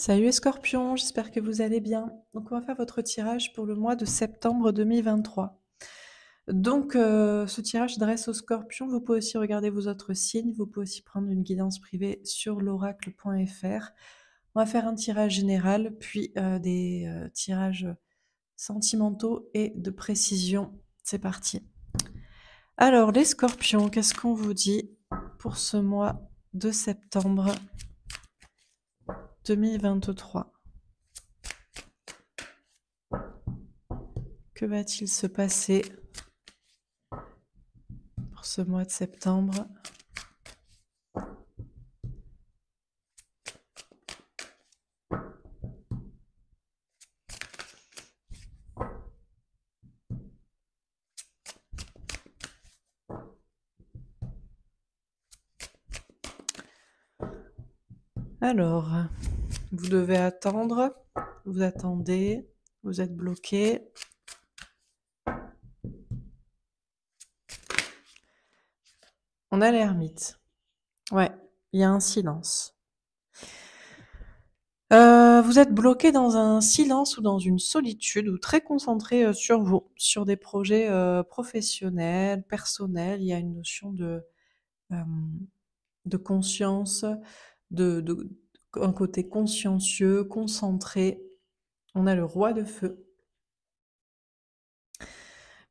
Salut les scorpions, j'espère que vous allez bien. Donc on va faire votre tirage pour le mois de septembre 2023. Donc euh, ce tirage dresse aux scorpions, vous pouvez aussi regarder vos autres signes, vous pouvez aussi prendre une guidance privée sur l'oracle.fr. On va faire un tirage général, puis euh, des euh, tirages sentimentaux et de précision. C'est parti. Alors les scorpions, qu'est-ce qu'on vous dit pour ce mois de septembre 2023. Que va-t-il se passer pour ce mois de septembre Alors, vous devez attendre, vous attendez, vous êtes bloqué. On a l'ermite. Ouais, il y a un silence. Euh, vous êtes bloqué dans un silence ou dans une solitude ou très concentré euh, sur vous, sur des projets euh, professionnels, personnels. Il y a une notion de, de conscience, de, un côté consciencieux, concentré. On a le roi de feu.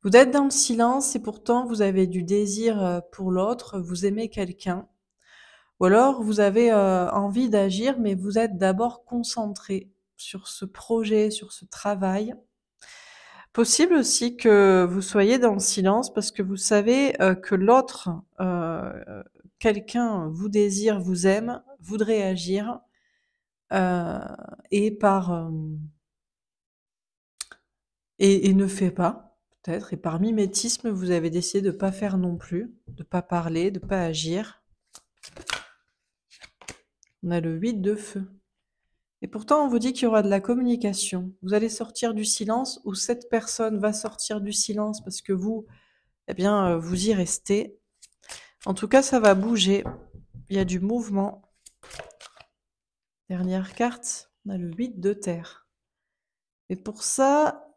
Vous êtes dans le silence et pourtant vous avez du désir euh, pour l'autre, vous aimez quelqu'un. Ou alors vous avez euh, envie d'agir mais vous êtes d'abord concentré sur ce projet, sur ce travail. Possible aussi que vous soyez dans le silence parce que vous savez euh, que l'autre, quelqu'un vous désire, vous aime, voudrait agir, euh, et par euh, et, ne fait pas peut-être et par mimétisme vous avez décidé de pas faire non plus, de pas parler, de pas agir. On a le 8 de feu. Et pourtant, on vous dit qu'il y aura de la communication. Vous allez sortir du silence ou cette personne va sortir du silence parce que vous, eh bien, euh, vous y restez. En tout cas, ça va bouger. Il y a du mouvement. Dernière carte, on a le 8 de terre. Et pour ça,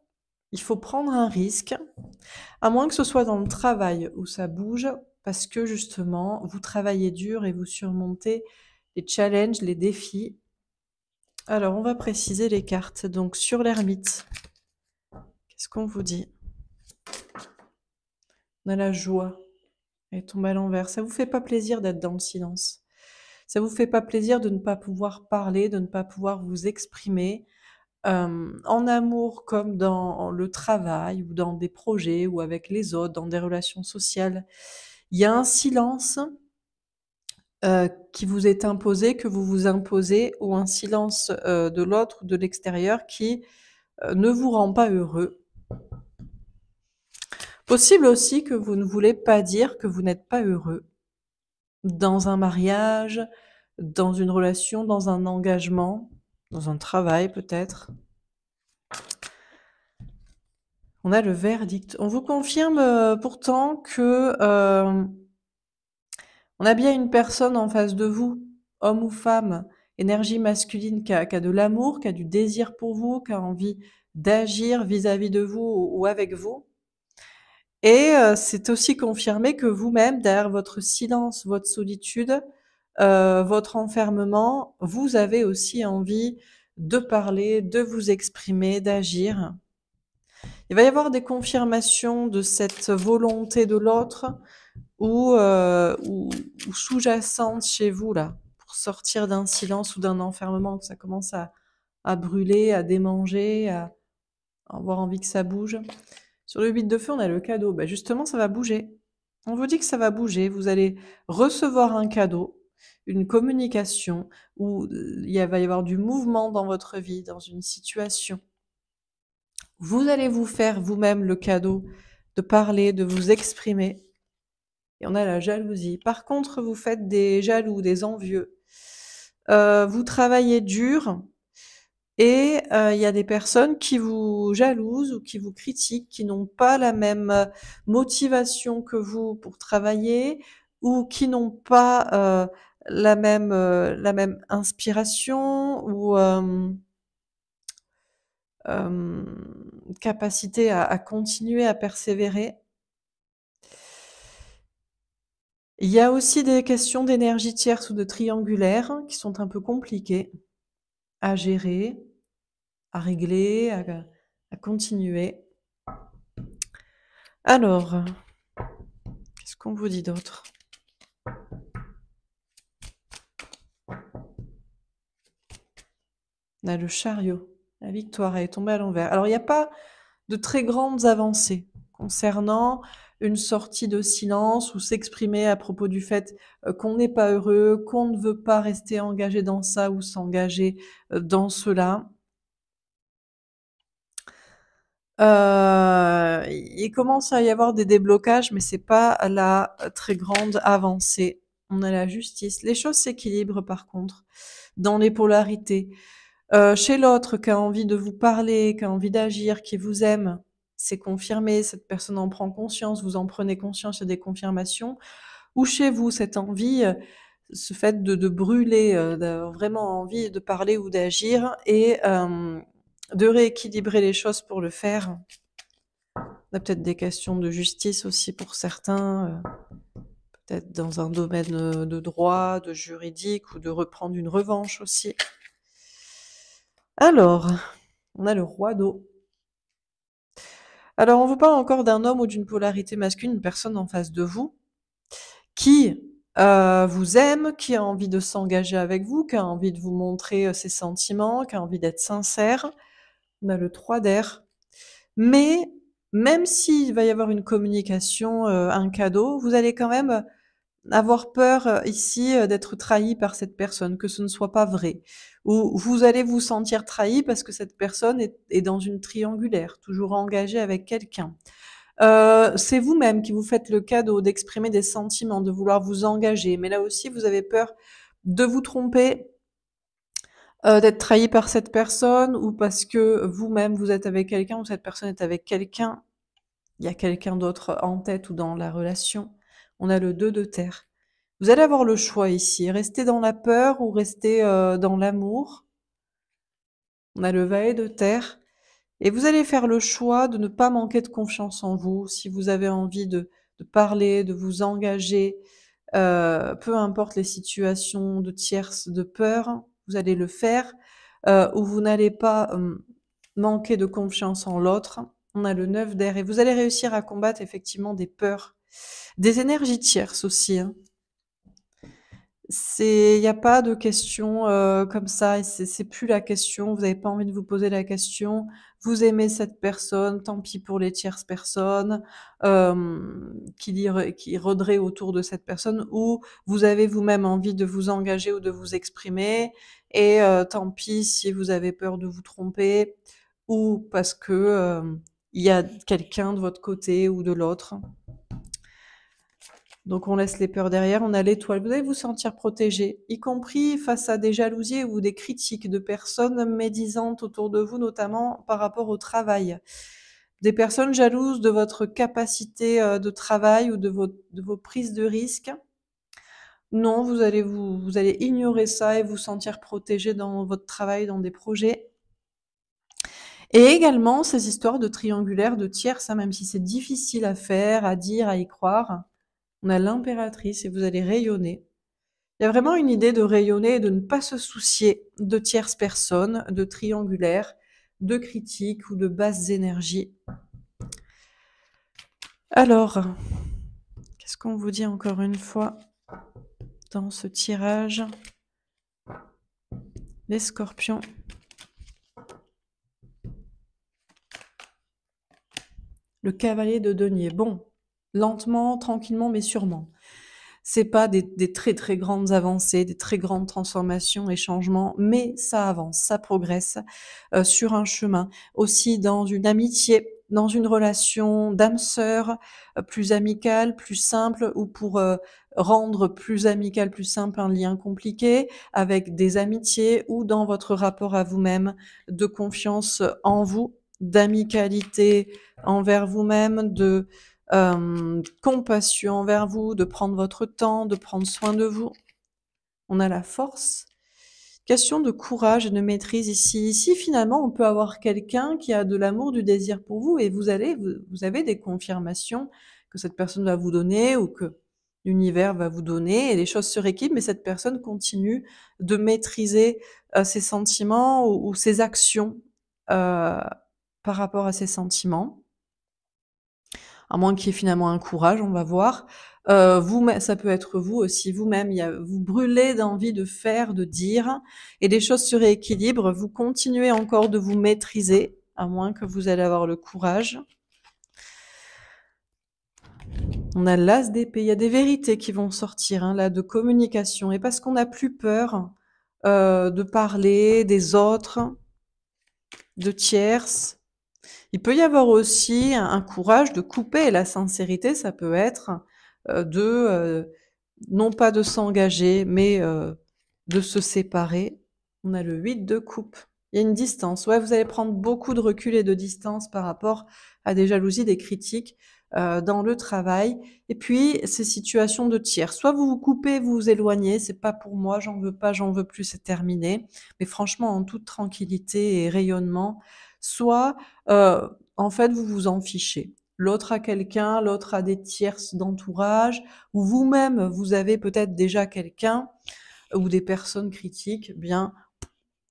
il faut prendre un risque, à moins que ce soit dans le travail où ça bouge, parce que justement, vous travaillez dur et vous surmontez les challenges, les défis. Alors, on va préciser les cartes. Donc, sur l'ermite, qu'est-ce qu'on vous dit On a la joie. Elle tombe à l'envers. Ça vous fait pas plaisir d'être dans le silence ça vous fait pas plaisir de ne pas pouvoir parler, de ne pas pouvoir vous exprimer, en amour comme dans le travail ou dans des projets ou avec les autres, dans des relations sociales, il y a un silence qui vous est imposé, que vous vous imposez, ou un silence de l'autre ou de l'extérieur qui ne vous rend pas heureux. Possible aussi que vous ne voulez pas dire que vous n'êtes pas heureux dans un mariage, dans une relation, dans un engagement, dans un travail peut-être. On a le verdict. On vous confirme euh, pourtant que euh, on a bien une personne en face de vous, homme ou femme, énergie masculine qui a de l'amour, qui a du désir pour vous, qui a envie d'agir vis-à-vis de vous ou avec vous. Et euh, c'est aussi confirmé que vous-même, derrière votre silence, votre solitude, euh, votre enfermement, vous avez aussi envie de parler, de vous exprimer, d'agir. Il va y avoir des confirmations de cette volonté de l'autre ou, euh, sous-jacente chez vous, là, pour sortir d'un silence ou d'un enfermement, que ça commence à, à brûler, à démanger, à avoir envie que ça bouge. Sur le 8 de feu, on a le cadeau. Bah, justement, ça va bouger. On vous dit que ça va bouger. Vous allez recevoir un cadeau, une communication, où euh, il va y avoir du mouvement dans votre vie, dans une situation. Vous allez vous faire vous-même le cadeau de parler, de vous exprimer. Et on a la jalousie. Par contre, vous faites des jaloux, des envieux. Euh, vous travaillez dur, et euh, il y a des personnes qui vous jalousent ou qui vous critiquent, qui n'ont pas la même euh, motivation que vous pour travailler ou qui n'ont pas euh, la, même, inspiration ou capacité à continuer à persévérer. Il y a aussi des questions d'énergie tierce ou de triangulaire qui sont un peu compliquées à gérer, à régler, à, continuer. Alors, qu'est-ce qu'on vous dit d'autre On a le chariot. La victoire est tombée à l'envers. Alors, il n'y a pas de très grandes avancées concernant une sortie de silence ou s'exprimer à propos du fait euh, qu'on n'est pas heureux, qu'on ne veut pas rester engagé dans ça ou s'engager euh, dans cela. Euh, il commence à y avoir des déblocages, mais c'est pas la très grande avancée. On a la justice. Les choses s'équilibrent par contre dans les polarités. chez l'autre qui a envie de vous parler, qui a envie d'agir, qui vous aime, c'est confirmé, cette personne en prend conscience, vous en prenez conscience, il y a des confirmations, ou chez vous, cette envie, euh, ce fait de, brûler, euh, d'avoir vraiment envie de parler ou d'agir, et euh, de rééquilibrer les choses pour le faire. On a peut-être des questions de justice aussi pour certains, peut-être dans un domaine de droit, de juridique, ou de reprendre une revanche aussi. Alors, on a le roi d'eau. Alors, on vous parle encore d'un homme ou d'une polarité masculine, une personne en face de vous qui euh, vous aime, qui a envie de s'engager avec vous, qui a envie de vous montrer euh, ses sentiments, qui a envie d'être sincère. On a le 3 d'air. Mais même s'il va y avoir une communication, euh, un cadeau, vous allez quand même avoir peur euh, ici euh, d'être trahi par cette personne, que ce ne soit pas vrai. Ou vous allez vous sentir trahi parce que cette personne est, dans une triangulaire, toujours engagée avec quelqu'un. Euh, c'est vous-même qui vous faites le cadeau d'exprimer des sentiments, de vouloir vous engager. Mais là aussi, vous avez peur de vous tromper, d'être trahi par cette personne ou parce que vous-même, vous êtes avec quelqu'un ou cette personne est avec quelqu'un. Il y a quelqu'un d'autre en tête ou dans la relation. On a le 2 de terre. Vous allez avoir le choix ici, rester dans la peur ou rester euh, dans l'amour. On a le va-et de terre. Et vous allez faire le choix de ne pas manquer de confiance en vous. Si vous avez envie de, parler, de vous engager, euh, peu importe les situations de tierce, de peur, vous allez le faire. Euh, ou vous n'allez pas manquer de confiance en l'autre. On a le 9 d'air. Et vous allez réussir à combattre effectivement des peurs des énergies tierces aussi. Hein. il n'y a pas de question euh, comme ça. C'est, c'est plus la question. Vous n'avez pas envie de vous poser la question. Vous aimez cette personne. Tant pis pour les tierces personnes euh, qui, qui rôderaient autour de cette personne. Ou vous avez vous-même envie de vous engager ou de vous exprimer. Et euh, tant pis si vous avez peur de vous tromper ou parce que y a quelqu'un de votre côté ou de l'autre donc on laisse les peurs derrière, on a l'étoile. Vous allez vous sentir protégé, y compris face à des jalousies ou des critiques de personnes médisantes autour de vous, notamment par rapport au travail. Des personnes jalouses de votre capacité euh, de travail ou de vos, prises de risques. Non, vous allez, vous, vous allez ignorer ça et vous sentir protégé dans votre travail, dans des projets. Et également ces histoires de triangulaires, de tiers, ça hein, même si c'est difficile à faire, à dire, à y croire on a l'impératrice et vous allez rayonner. Il y a vraiment une idée de rayonner et de ne pas se soucier de tierces personnes, de triangulaires, de critiques ou de basses énergies. Alors, qu'est-ce qu'on vous dit encore une fois dans ce tirage Les scorpions. Le cavalier de denier. Bon, lentement, tranquillement, mais sûrement. C'est pas des, très très grandes avancées, des très grandes transformations et changements, mais ça avance, ça progresse euh, sur un chemin. Aussi dans une amitié, dans une relation d'âme sœur euh, plus amicale, plus simple, ou pour euh, rendre plus amical, plus simple un lien compliqué avec des amitiés ou dans votre rapport à vous-même de confiance en vous, d'amicalité envers vous-même, de euh, compassion envers vous, de prendre votre temps, de prendre soin de vous. On a la force. Question de courage et de maîtrise ici. Ici, finalement, on peut avoir quelqu'un qui a de l'amour, du désir pour vous et vous allez, vous, avez des confirmations que cette personne va vous donner ou que l'univers va vous donner et les choses se rééquilibrent, mais cette personne continue de maîtriser euh, ses sentiments ou, ses actions euh, par rapport à ses sentiments à moins qu'il y ait finalement un courage, on va voir. Euh, vous, ça peut être vous aussi, vous-même, vous brûlez d'envie de faire, de dire, et des choses se rééquilibrent, vous continuez encore de vous maîtriser, à moins que vous allez avoir le courage. On a l'as d'épée, il y a des vérités qui vont sortir hein, là de communication, et parce qu'on n'a plus peur euh, de parler des autres, de tierces, il peut y avoir aussi un, courage de couper. La sincérité, ça peut être euh, de, euh, non pas de s'engager, mais euh, de se séparer. On a le 8 de coupe. Il y a une distance. Ouais, vous allez prendre beaucoup de recul et de distance par rapport à des jalousies, des critiques dans le travail. Et puis, ces situations de tiers. Soit vous vous coupez, vous vous éloignez, c'est pas pour moi, j'en veux pas, j'en veux plus, c'est terminé. Mais franchement, en toute tranquillité et rayonnement, soit euh, en fait vous vous en fichez. L'autre a quelqu'un, l'autre a des tierces d'entourage, ou vous-même vous avez peut-être déjà quelqu'un euh, ou des personnes critiques, eh bien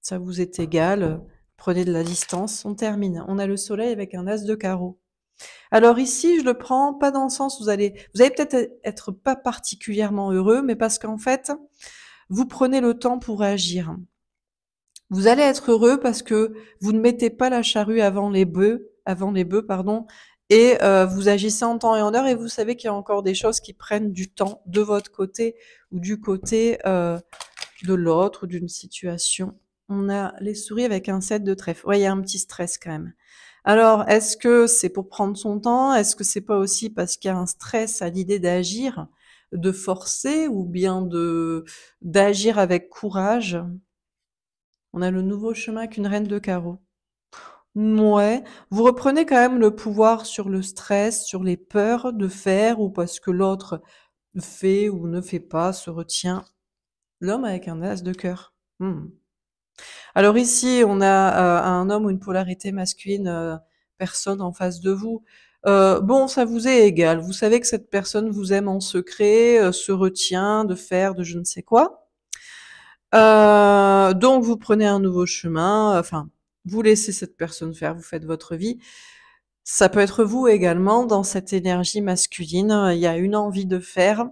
ça vous est égal, prenez de la distance, on termine. On a le soleil avec un as de carreau. Alors ici, je le prends pas dans le sens vous allez, vous allez peut-être être pas particulièrement heureux, mais parce qu'en fait, vous prenez le temps pour agir. Vous allez être heureux parce que vous ne mettez pas la charrue avant les bœufs, avant les bœufs, pardon, et euh, vous agissez en temps et en heure et vous savez qu'il y a encore des choses qui prennent du temps de votre côté ou du côté euh, de l'autre ou d'une situation. On a les souris avec un set de trèfle. Oui, il y a un petit stress quand même. Alors, est-ce que c'est pour prendre son temps Est-ce que c'est pas aussi parce qu'il y a un stress à l'idée d'agir, de forcer ou bien de d'agir avec courage on a le nouveau chemin qu'une reine de carreau. Ouais, vous reprenez quand même le pouvoir sur le stress, sur les peurs de faire ou parce que l'autre fait ou ne fait pas, se retient. L'homme avec un as de cœur. Hmm. Alors ici, on a euh, un homme ou une polarité masculine, euh, personne en face de vous. Euh, bon, ça vous est égal. Vous savez que cette personne vous aime en secret, se retient de faire de je ne sais quoi. Euh, donc vous prenez un nouveau chemin, enfin, vous laissez cette personne faire, vous faites votre vie. Ça peut être vous également dans cette énergie masculine. Il y a une envie de faire.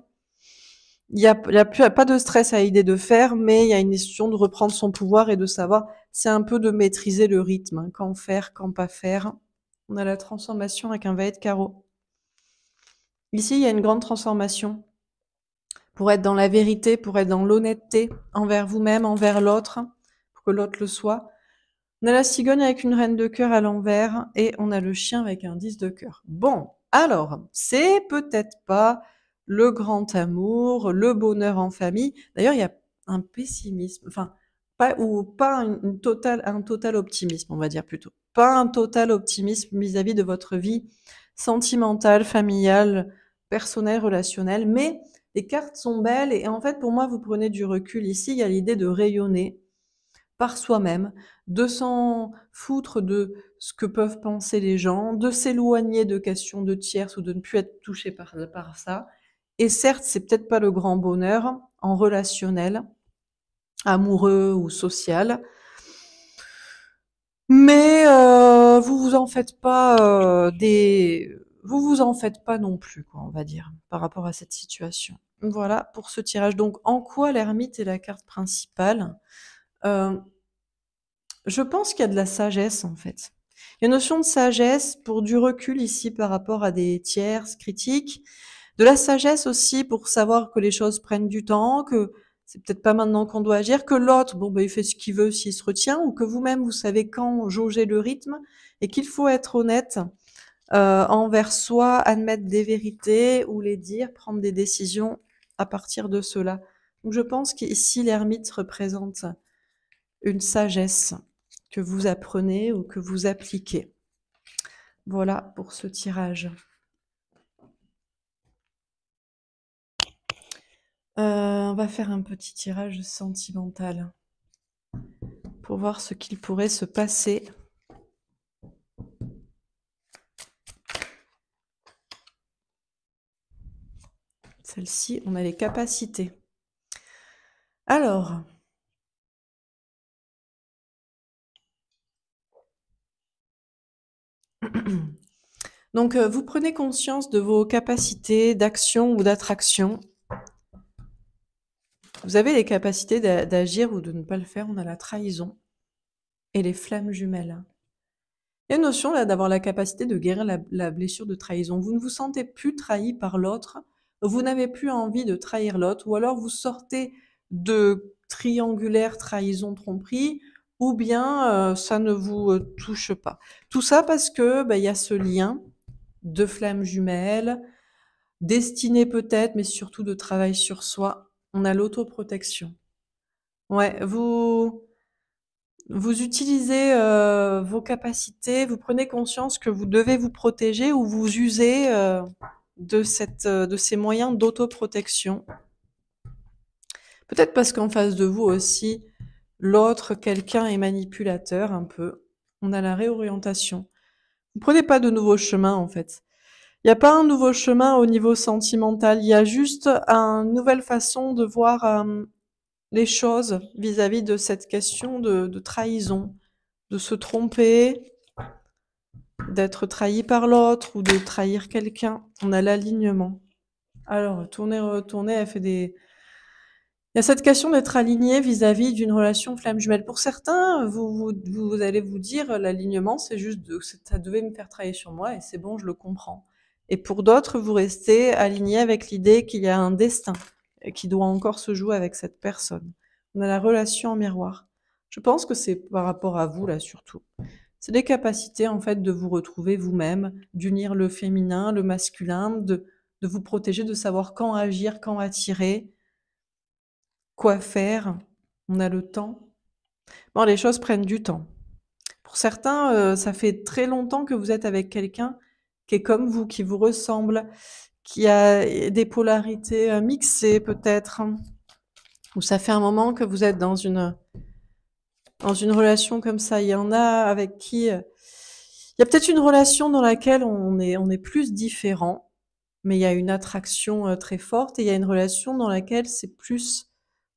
Il n'y a, pas de stress à l'idée de faire, mais il y a une question de reprendre son pouvoir et de savoir, c'est un peu de maîtriser le rythme, hein. quand faire, quand pas faire. On a la transformation avec un va de carreau. Ici, il y a une grande transformation pour être dans la vérité, pour être dans l'honnêteté envers vous-même, envers l'autre, pour que l'autre le soit. On a la cigogne avec une reine de cœur à l'envers et on a le chien avec un 10 de cœur. Bon, alors, c'est peut-être pas le grand amour, le bonheur en famille. D'ailleurs, il y a un pessimisme, enfin, pas, ou pas un total optimisme, on va dire plutôt. Pas un total optimisme vis à -vis de votre vie sentimentale, familiale, personnelle, relationnelle, mais les cartes sont belles et en fait pour moi vous prenez du recul ici, il y a l'idée de rayonner par soi-même, de s'en foutre de ce que peuvent penser les gens, de s'éloigner de questions de tierces ou de ne plus être touché par, par ça. Et certes, c'est peut-être pas le grand bonheur en relationnel, amoureux ou social, mais euh, vous vous en faites pas euh, des vous vous en faites pas non plus, quoi, on va dire, par rapport à cette situation. Voilà pour ce tirage. Donc, en quoi l'ermite est la carte principale euh, Je pense qu'il y a de la sagesse, en fait. Il y a une notion de sagesse pour du recul ici par rapport à des tierces critiques, de la sagesse aussi pour savoir que les choses prennent du temps, que c'est peut-être pas maintenant qu'on doit agir, que l'autre, bon, bah, il fait ce qu'il veut s'il se retient, ou que vous-même, vous savez quand jauger le rythme, et qu'il faut être honnête euh, envers soi, admettre des vérités ou les dire, prendre des décisions à partir de cela. Donc je pense qu'ici l'ermite représente une sagesse que vous apprenez ou que vous appliquez. Voilà pour ce tirage. Euh, on va faire un petit tirage sentimental pour voir ce qu'il pourrait se passer Celle-ci, on a les capacités. Alors, donc euh, vous prenez conscience de vos capacités d'action ou d'attraction. Vous avez les capacités d'agir ou de ne pas le faire. On a la trahison et les flammes jumelles. Il notion là d'avoir la capacité de guérir la, la, blessure de trahison. Vous ne vous sentez plus trahi par l'autre, vous n'avez plus envie de trahir l'autre, ou alors vous sortez de triangulaire trahison tromperie, ou bien euh, ça ne vous euh, touche pas. Tout ça parce que bah, il y a ce lien de flammes jumelles, destiné peut-être, mais surtout de travail sur soi. On a l'autoprotection. Ouais, vous vous utilisez euh, vos capacités, vous prenez conscience que vous devez vous protéger ou vous usez de, cette, euh, de ces moyens d'autoprotection. Peut-être parce qu'en face de vous aussi, l'autre, quelqu'un est manipulateur un peu. On a la réorientation. Vous prenez pas de nouveau chemin en fait. Il n'y a pas un nouveau chemin au niveau sentimental, il y a juste une nouvelle façon de voir euh, les choses vis-à-vis de cette question de, trahison, de se tromper, d'être trahi par l'autre ou de trahir quelqu'un. On a l'alignement. Alors, tourner, retourner, elle fait des... Il y a cette question d'être aligné vis-à-vis d'une relation flamme jumelle. Pour certains, vous, vous, allez vous dire, l'alignement, c'est juste, de, ça devait me faire trahir sur moi et c'est bon, je le comprends. Et pour d'autres, vous restez aligné avec l'idée qu'il y a un destin qui doit encore se jouer avec cette personne. On a la relation en miroir. Je pense que c'est par rapport à vous, là, surtout. C'est des capacités en fait de vous retrouver vous-même, d'unir le féminin, le masculin, de, de vous protéger, de savoir quand agir, quand attirer, quoi faire. On a le temps. Bon, les choses prennent du temps. Pour certains, euh, ça fait très longtemps que vous êtes avec quelqu'un qui est comme vous, qui vous ressemble, qui a des polarités euh, mixées peut-être, ou ça fait un moment que vous êtes dans une dans une relation comme ça. Il y en a avec qui euh, il y a peut-être une relation dans laquelle on est on est plus différent, mais il y a une attraction euh, très forte et il y a une relation dans laquelle c'est plus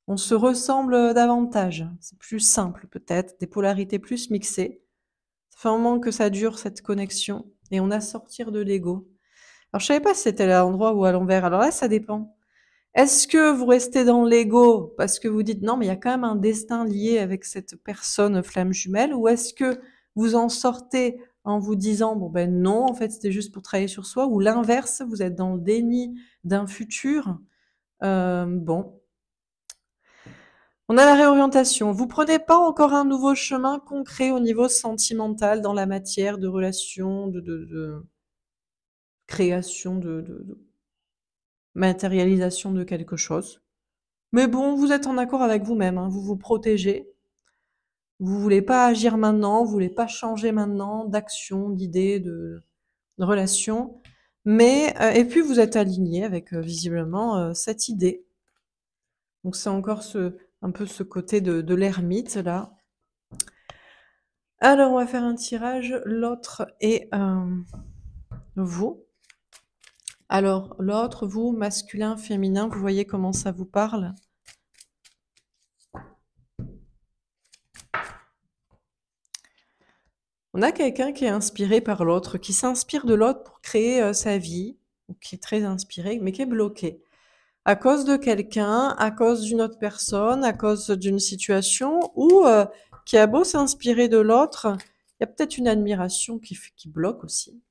on se ressemble euh, davantage. C'est plus simple peut-être, des polarités plus mixées. Ça fait un moment que ça dure cette connexion et on a sortir de l'ego. Alors je savais pas si c'était à l'endroit ou à l'envers. Alors là, ça dépend. Est-ce que vous restez dans l'ego parce que vous dites non, mais il y a quand même un destin lié avec cette personne flamme jumelle Ou est-ce que vous en sortez en vous disant bon ben non, en fait c'était juste pour travailler sur soi Ou l'inverse, vous êtes dans le déni d'un futur euh, Bon. On a la réorientation. Vous prenez pas encore un nouveau chemin concret au niveau sentimental dans la matière de relations, de, de, de création de, de matérialisation de quelque chose. Mais bon, vous êtes en accord avec vous-même, hein, vous vous protégez. Vous voulez pas agir maintenant, vous voulez pas changer maintenant d'action, d'idée, de, relation. Mais euh, et puis vous êtes aligné avec euh, visiblement euh, cette idée. Donc c'est encore un peu ce côté de, de l'ermite là. Alors on va faire un tirage. L'autre est vous. Alors, l'autre, vous, masculin, féminin, vous voyez comment ça vous parle On a quelqu'un qui est inspiré par l'autre, qui s'inspire de l'autre pour créer euh, sa vie, ou qui est très inspiré, mais qui est bloqué. À cause de quelqu'un, à cause d'une autre personne, à cause d'une situation, ou euh, qui a beau s'inspirer de l'autre, il y a peut-être une admiration qui bloque aussi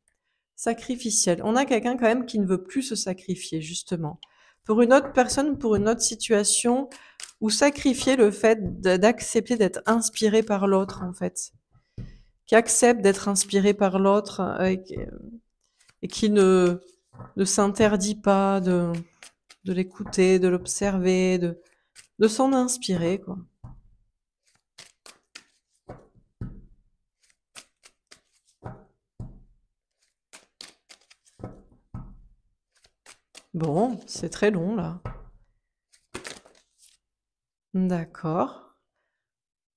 sacrificiel. On a quelqu'un quand même qui ne veut plus se sacrifier, justement. Pour une autre personne, pour une autre situation, ou sacrifier le fait d'accepter d'être inspiré par l'autre, en fait. Qui accepte d'être inspiré par l'autre euh, et, qui ne, ne s'interdit pas de, de l'écouter, de l'observer, de, de s'en inspirer, quoi. Bon, c'est très long là. D'accord.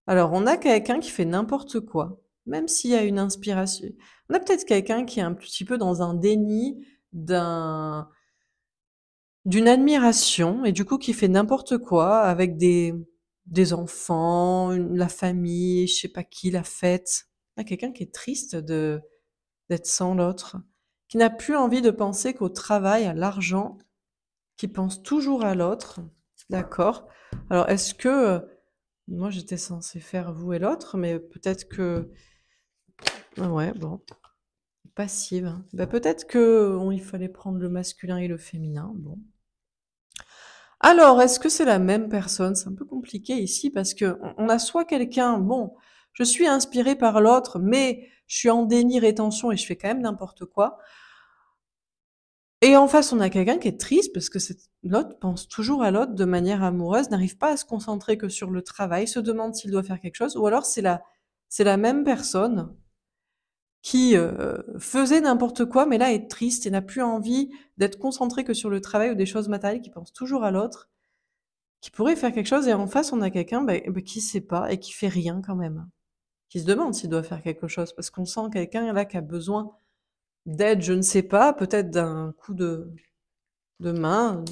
Alors, on a quelqu'un qui fait n'importe quoi, même s'il y a une inspiration. On a peut-être quelqu'un qui est un petit peu dans un déni d'un d'une admiration et du coup qui fait n'importe quoi avec des des enfants, la famille, je sais pas qui, la fête. On a quelqu'un qui est triste de d'être sans l'autre qui n'a plus envie de penser qu'au travail, à l'argent, qui pense toujours à l'autre. D'accord. Alors, est-ce que euh, moi j'étais censée faire vous et l'autre, mais peut-être que ah ouais, bon, passive. Hein. Ben, peut-être que il fallait prendre le masculin et le féminin. Bon. Alors, est-ce que c'est la même personne C'est un peu compliqué ici parce que on a soit quelqu'un, bon, je suis inspirée par l'autre, mais je suis en déni rétention et je fais quand même n'importe quoi. Et en face, on a quelqu'un qui est triste parce que l'autre pense toujours à l'autre de manière amoureuse, n'arrive pas à se concentrer que sur le travail, se demande s'il doit faire quelque chose, ou alors c'est la, même personne qui euh, faisait n'importe quoi, mais là est triste et n'a plus envie d'être concentrée que sur le travail ou des choses matérielles, qui pense toujours à l'autre, qui pourrait faire quelque chose, et en face, on a quelqu'un qui ben, ne ben, qui sait pas et qui fait rien quand même qui se demande s'il doit faire quelque chose, parce qu'on sent quelqu'un là qui a besoin d'aide, je ne sais pas, peut-être d'un coup de, main,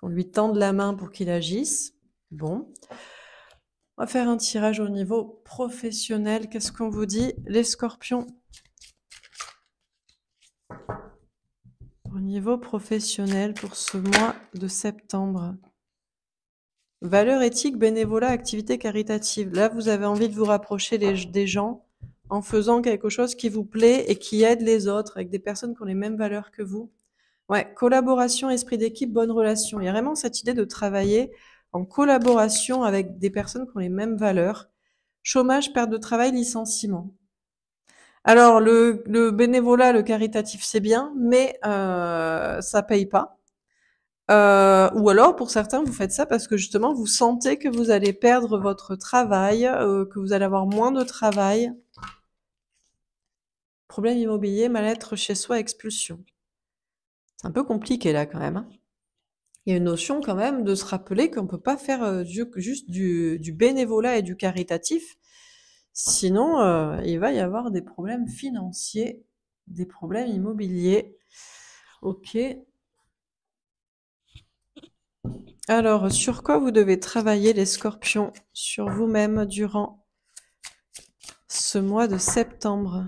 qu'on lui tende la main pour qu'il agisse. Bon. On va faire un tirage au niveau professionnel. Qu'est-ce qu'on vous dit, les scorpions Au niveau professionnel pour ce mois de septembre. Valeur éthique, bénévolat, activité caritative. Là, vous avez envie de vous rapprocher des gens en faisant quelque chose qui vous plaît et qui aide les autres, avec des personnes qui ont les mêmes valeurs que vous. Ouais, collaboration, esprit d'équipe, bonne relation. Il y a vraiment cette idée de travailler en collaboration avec des personnes qui ont les mêmes valeurs. Chômage, perte de travail, licenciement. Alors, le, bénévolat, le caritatif, c'est bien, mais euh, ça paye pas. Euh, ou alors, pour certains, vous faites ça parce que justement, vous sentez que vous allez perdre votre travail, euh, que vous allez avoir moins de travail. Problème immobilier, mal-être chez soi, expulsion. C'est un peu compliqué là quand même. Hein. il y a une notion quand même de se rappeler qu'on ne peut pas faire euh, juste du, bénévolat et du caritatif. Sinon, il va y avoir des problèmes financiers, des problèmes immobiliers. Ok, alors, sur quoi vous devez travailler les scorpions Sur vous-même durant ce mois de septembre.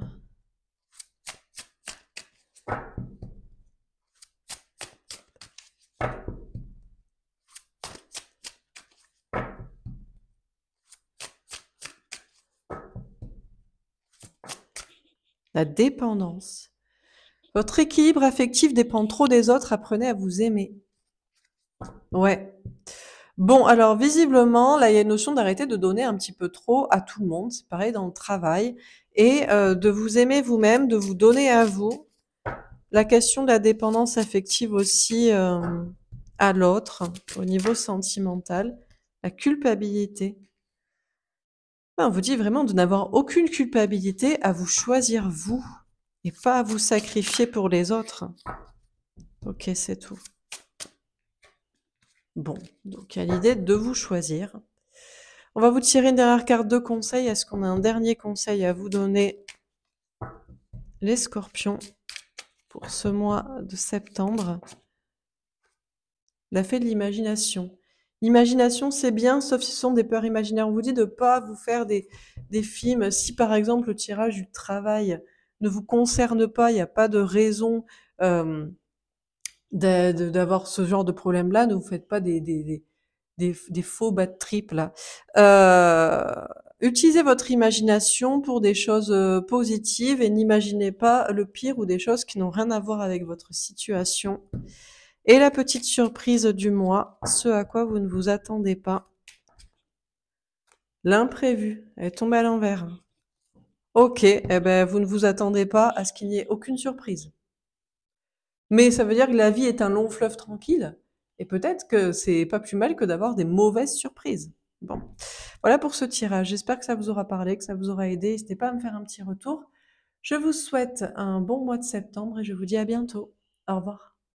La dépendance. Votre équilibre affectif dépend trop des autres, apprenez à vous aimer. Ouais. Bon, alors visiblement, là, il y a une notion d'arrêter de donner un petit peu trop à tout le monde, c'est pareil dans le travail, et euh, de vous aimer vous-même, de vous donner à vous. La question de la dépendance affective aussi euh, à l'autre, au niveau sentimental, la culpabilité. Ben, on vous dit vraiment de n'avoir aucune culpabilité à vous choisir vous et pas à vous sacrifier pour les autres. Ok, c'est tout. Bon, donc a l'idée de vous choisir. On va vous tirer une dernière carte de conseil. Est-ce qu'on a un dernier conseil à vous donner, les scorpions, pour ce mois de septembre La fée de l'imagination. L'imagination, c'est bien, sauf si ce sont des peurs imaginaires. On vous dit de ne pas vous faire des, des, films. Si par exemple le tirage du travail ne vous concerne pas, il n'y a pas de raison. Euh, d'avoir ce genre de problème-là. Ne vous faites pas des, faux bad trips là. Euh, utilisez votre imagination pour des choses euh, positives et n'imaginez pas le pire ou des choses qui n'ont rien à voir avec votre situation. Et la petite surprise du mois, ce à quoi vous ne vous attendez pas. L'imprévu est tombé à l'envers. Ok, eh ben, vous ne vous attendez pas à ce qu'il n'y ait aucune surprise. Mais ça veut dire que la vie est un long fleuve tranquille. Et peut-être que c'est pas plus mal que d'avoir des mauvaises surprises. Bon, voilà pour ce tirage. J'espère que ça vous aura parlé, que ça vous aura aidé. N'hésitez pas à me faire un petit retour. Je vous souhaite un bon mois de septembre et je vous dis à bientôt. Au revoir.